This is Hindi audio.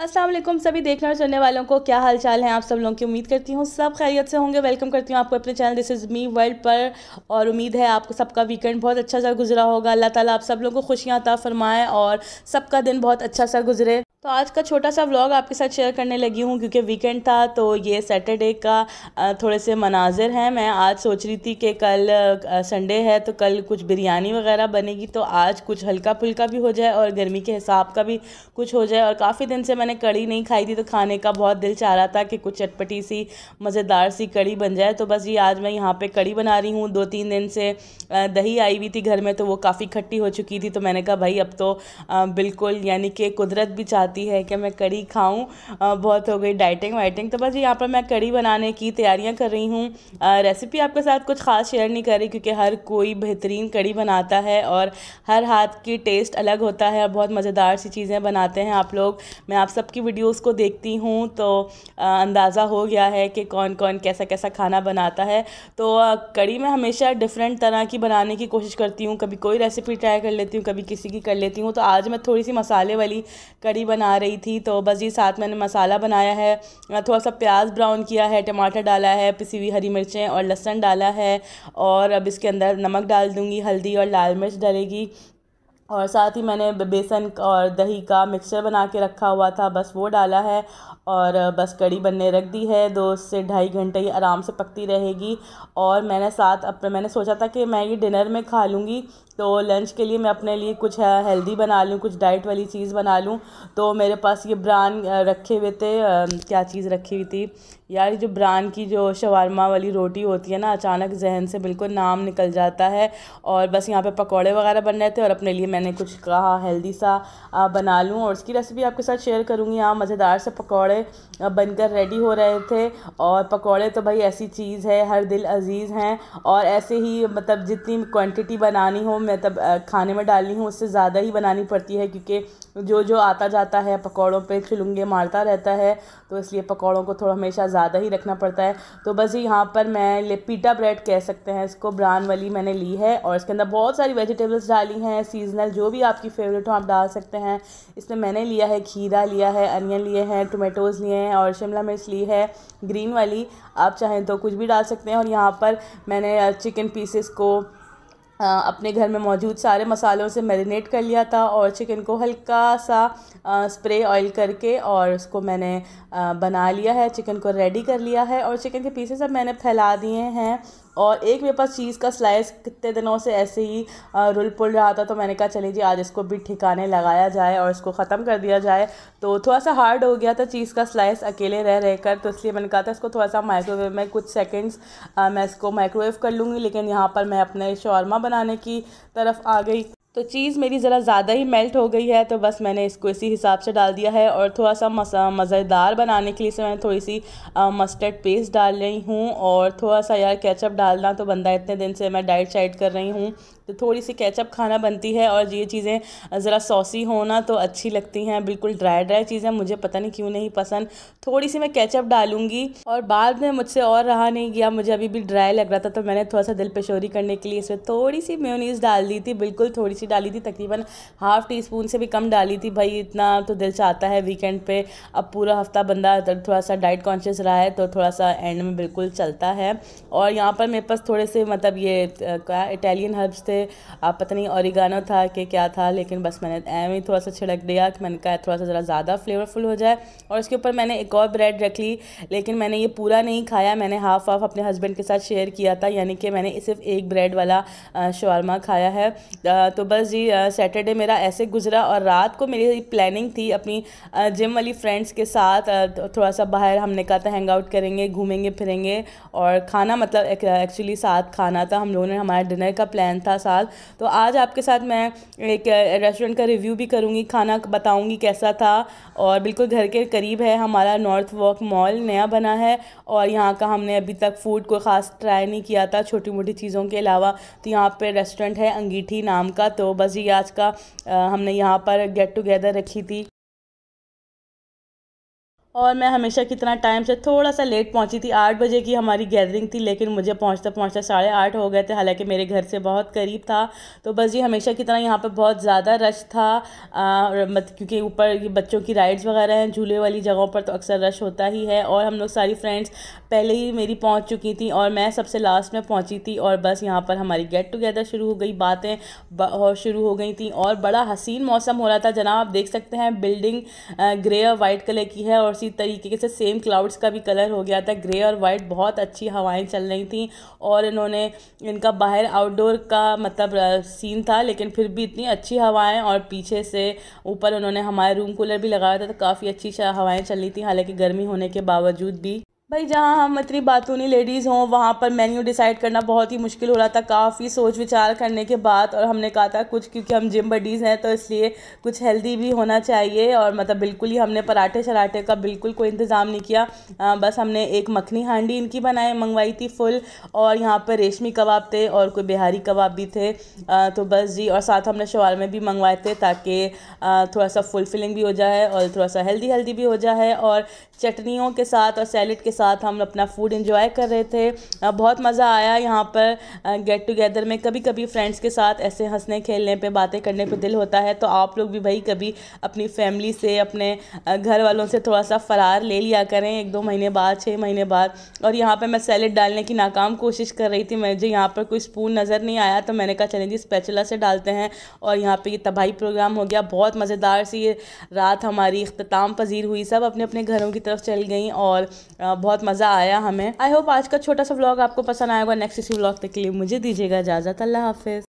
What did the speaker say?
असलम सभी देखने और सुनने वालों को क्या हाल चाल है आप सब लोगों की उम्मीद करती हूँ सब खैरियत से होंगे वेलकम करती हूँ आपको अपने channel this is me world पर और उम्मीद है आपको सबका वीकेंड बहुत अच्छा सा गुजरा होगा अल्लाह ताला आप सब लोगों को खुशियाँ अता फ़रमाएँ और सबका दिन बहुत अच्छा सा गुजरे तो आज का छोटा सा व्लॉग आपके साथ शेयर करने लगी हूँ क्योंकि वीकेंड था तो ये सैटरडे का थोड़े से मनाजिर हैं मैं आज सोच रही थी कि कल संडे है तो कल कुछ बिरयानी वगैरह बनेगी तो आज कुछ हल्का फुल्का भी हो जाए और गर्मी के हिसाब का भी कुछ हो जाए और काफ़ी दिन से मैंने कड़ी नहीं खाई थी तो खाने का बहुत दिल चाह रहा था कि कुछ चटपटी सी मज़ेदार सी कड़ी बन जाए तो बस ये आज मैं यहाँ पर कड़ी बना रही हूँ दो तीन दिन से दही आई हुई थी घर में तो वो काफ़ी खट्टी हो चुकी थी तो मैंने कहा भाई अब तो बिल्कुल यानी कि कुदरत भी चाह चाहती है कि मैं कड़ी खाऊं बहुत हो गई डाइटिंग वाइटिंग तो बस यहाँ पर मैं कड़ी बनाने की तैयारियाँ कर रही हूँ रेसिपी आपके साथ कुछ ख़ास शेयर नहीं कर रही क्योंकि हर कोई बेहतरीन कड़ी बनाता है और हर हाथ की टेस्ट अलग होता है और बहुत मज़ेदार सी चीज़ें बनाते हैं आप लोग मैं आप सबकी वीडियोज़ को देखती हूँ तो अंदाज़ा हो गया है कि कौन कौन कैसा कैसा खाना बनाता है तो कड़ी मैं हमेशा डिफरेंट तरह की बनाने की कोशिश करती हूँ कभी कोई रेसिपी ट्राई कर लेती हूँ कभी किसी की कर लेती हूँ तो आज मैं थोड़ी सी मसाले वाली कड़ी बना बना रही थी तो बस ये साथ मैंने मसाला बनाया है थोड़ा सा प्याज ब्राउन किया है टमाटर डाला है पिसी हुई हरी मिर्चें और लहसुन डाला है और अब इसके अंदर नमक डाल दूँगी हल्दी और लाल मिर्च डलेगी और साथ ही मैंने बेसन और दही का मिक्सचर बना के रखा हुआ था बस वो डाला है और बस कड़ी बनने रख दी है दो से ढाई घंटे ये आराम से पकती रहेगी और मैंने साथ अपने मैंने सोचा था कि मैं ये डिनर में खा लूँगी तो लंच के लिए मैं अपने लिए कुछ हेल्दी बना लूँ कुछ डाइट वाली चीज़ बना लूँ तो मेरे पास ये ब्रान रखे हुए थे क्या चीज़ रखी हुई थी यार जो ब्रान की जो शवारमा वाली रोटी होती है ना अचानक जहन से बिल्कुल नाम निकल जाता है और बस यहाँ पे पकोड़े वगैरह बन रहे थे और अपने लिए मैंने कुछ कहा हेल्दी सा बना लूँ और उसकी रेसिपी आपके साथ शेयर करूँगी हाँ मज़ेदार से पकौड़े बनकर रेडी हो रहे थे और पकौड़े तो भाई ऐसी चीज़ है हर दिल अजीज़ हैं और ऐसे ही मतलब जितनी क्वान्टिटी बनानी हो मैं तब खाने में डाली हूँ उससे ज़्यादा ही बनानी पड़ती है क्योंकि जो जो आता जाता है पकौड़ों पे छिलुंगे मारता रहता है तो इसलिए पकौड़ों को थोड़ा हमेशा ज़्यादा ही रखना पड़ता है तो बस यहाँ पर मैं लेपीटा ब्रेड कह सकते हैं इसको ब्रान वाली मैंने ली है और इसके अंदर बहुत सारी वेजिटेबल्स डाली हैं सीजनल जो भी आपकी फेवरेट हो आप डाल सकते हैं इसमें मैंने लिया है खीरा लिया है अनियन लिए हैं टोमेटोज़ लिए हैं और शिमला मिर्च ली है ग्रीन वाली आप चाहें तो कुछ भी डाल सकते हैं और यहाँ पर मैंने चिकन पीसेस को अपने घर में मौजूद सारे मसालों से मैरिनेट कर लिया था और चिकन को हल्का सा स्प्रे ऑयल करके और उसको मैंने बना लिया है चिकन को रेडी कर लिया है और चिकन के पीसेस अब मैंने फैला दिए हैं और एक मेरे पास चीज़ का स्लाइस कितने दिनों से ऐसे ही रुल पुल रहा था तो मैंने कहा चलिए जी आज इसको भी ठिकाने लगाया जाए और इसको ख़त्म कर दिया जाए तो थोड़ा सा हार्ड हो गया था चीज़ का स्लाइस अकेले रह रह कर तो इसलिए मैंने कहा था इसको थोड़ा सा माइक्रोवेव में कुछ सेकेंड्स मैं इसको माइक्रोवेव कर लूँगी लेकिन यहाँ पर मैं अपने शौरमा बनाने की तरफ आ गई तो चीज़ मेरी ज़रा ज़्यादा ही मेल्ट हो गई है तो बस मैंने इसको इसी हिसाब से डाल दिया है और थोड़ा सा मज़ेदार बनाने के लिए से मैंने थोड़ी सी मस्टर्ड पेस्ट डाल रही हूँ और थोड़ा सा यार केचप डालना तो बंदा इतने दिन से मैं डाइट शाइट कर रही हूँ तो थोड़ी सी केचप खाना बनती है और ये चीज़ें ज़रा सॉसी होना तो अच्छी लगती हैं बिल्कुल ड्राई ड्राई चीज़ें मुझे पता नहीं क्यों नहीं पसंद थोड़ी सी मैं केचप डालूंगी और बाद में मुझसे और रहा नहीं गया मुझे अभी भी ड्राई लग रहा था तो मैंने थोड़ा सा दिल पेशोरी करने के लिए इसमें थोड़ी सी म्योनीस डाल दी थी बिल्कुल थोड़ी सी डाली थी तकरीबन हाफ़ टी स्पून से भी कम डाली थी भाई इतना तो दिल चाहता है वीकेंड पे अब पूरा हफ्ता बंदा थोड़ा सा डाइट कॉन्शियस रहा है तो थोड़ा सा एंड में बिल्कुल चलता है और यहाँ पर मेरे पास थोड़े से मतलब ये क्या इटालियन हर्ब्स थे आप पता नहीं औरिगानो था कि क्या था लेकिन बस मैंने एम ही थोड़ा सा छिड़क दिया कि मैंने कहा थोड़ा सा ज़रा ज़्यादा फ्लेवरफुल हो जाए और उसके ऊपर मैंने एक और ब्रेड रख ली लेकिन मैंने ये पूरा नहीं खाया मैंने हाफ हाफ अपने हस्बैंड के साथ शेयर किया था यानी कि मैंने सिर्फ एक ब्रेड वाला शवरमा खाया है तो बस बस जी सैटरडे मेरा ऐसे गुजरा और रात को मेरी प्लानिंग थी अपनी जिम वाली फ्रेंड्स के साथ तो थोड़ा सा बाहर हमने कहा था हैंग आउट करेंगे घूमेंगे फिरेंगे और खाना मतलब एक्चुअली साथ खाना था हम लोगों ने हमारा डिनर का प्लान था साथ तो आज आपके साथ मैं एक रेस्टोरेंट का रिव्यू भी करूँगी खाना बताऊँगी कैसा था और बिल्कुल घर के करीब है हमारा नॉर्थ वॉक मॉल नया बना है और यहाँ का हमने अभी तक फ़ूड को ख़ास ट्राई नहीं किया था छोटी मोटी चीज़ों के अलावा तो यहाँ पर रेस्टोरेंट है अंगीठी नाम का तो बस ये आज का हमने यहाँ पर गेट टुगेदर रखी थी और मैं हमेशा कितना टाइम से थोड़ा सा लेट पहुंची थी आठ बजे की हमारी गैदरिंग थी लेकिन मुझे पहुंचता पहुंचता साढ़े आठ हो गए थे हालांकि मेरे घर से बहुत करीब था तो बस जी हमेशा की तरह यहाँ पर बहुत ज़्यादा रश था मत क्योंकि ऊपर बच्चों की राइड्स वगैरह हैं झूले वाली जगहों पर तो अक्सर रश होता ही है और हम लोग सारी फ्रेंड्स पहले ही मेरी पहुँच चुकी थी और मैं सबसे लास्ट में पहुँची थी और बस यहाँ पर हमारी गेट टुगेदर शुरू हो गई बातें और शुरू हो गई थी और बड़ा हसीन मौसम हो रहा था जनाब आप देख सकते हैं बिल्डिंग ग्रे और वाइट कलर की है और उसी तरीके से सेम क्लाउड्स का भी कलर हो गया था ग्रे और वाइट बहुत अच्छी हवाएं चल रही थी और इन्होंने इनका बाहर आउटडोर का मतलब सीन था लेकिन फिर भी इतनी अच्छी हवाएं और पीछे से ऊपर उन्होंने हमारे रूम कूलर भी लगाया था तो काफ़ी अच्छी हवाएं चल रही थी हालांकि गर्मी होने के बावजूद भी भाई जहाँ हम इतनी बातूनी लेडीज़ हों वहाँ पर मेन्यू डिसाइड करना बहुत ही मुश्किल हो रहा था काफ़ी सोच विचार करने के बाद और हमने कहा था कुछ क्योंकि हम जिम बडीज़ हैं तो इसलिए कुछ हेल्दी भी होना चाहिए और मतलब बिल्कुल ही हमने पराठे शराठे का बिल्कुल कोई इंतज़ाम नहीं किया आ, बस हमने एक मखनी हांडी इनकी बनाए मंगवाई थी फुल और यहाँ पर रेशमी कबाब थे और कोई बिहारी कबाब भी थे आ, तो बस जी और साथ हमने शवाल में भी मंगवाए थे ताकि थोड़ा सा फुलफिलिंग भी हो जाए और थोड़ा सा हेल्दी हेल्दी भी हो जाए और चटनियों के साथ और सैलड के साथ हम अपना फूड इंजॉय कर रहे थे बहुत मज़ा आया यहाँ पर गेट टुगेदर में कभी कभी फ्रेंड्स के साथ ऐसे हंसने खेलने पे बातें करने पे दिल होता है तो आप लोग भी भाई कभी अपनी फैमिली से अपने घर वालों से थोड़ा सा फ़रार ले लिया करें एक दो महीने बाद छः महीने बाद और यहाँ पर मैं सैलड डालने की नाकाम कोशिश कर रही थी मुझे यहाँ पर कोई स्पून नज़र नहीं आया तो मैंने कहा चलेंगे स्पेचुला से डालते हैं और यहाँ पर ये तबाही प्रोग्राम हो गया बहुत मज़ेदार सी ये रात हमारी अख्ताम पजीर हुई सब अपने अपने घरों की तरफ चल गई और बहुत बहुत मज़ा आया हमें आई होप आज का छोटा सा ब्लॉग आपको पसंद आएगा नेक्स्ट इसी व्लॉग तक के लिए मुझे दीजिएगा इजाज़त अल्लाह हाफिज़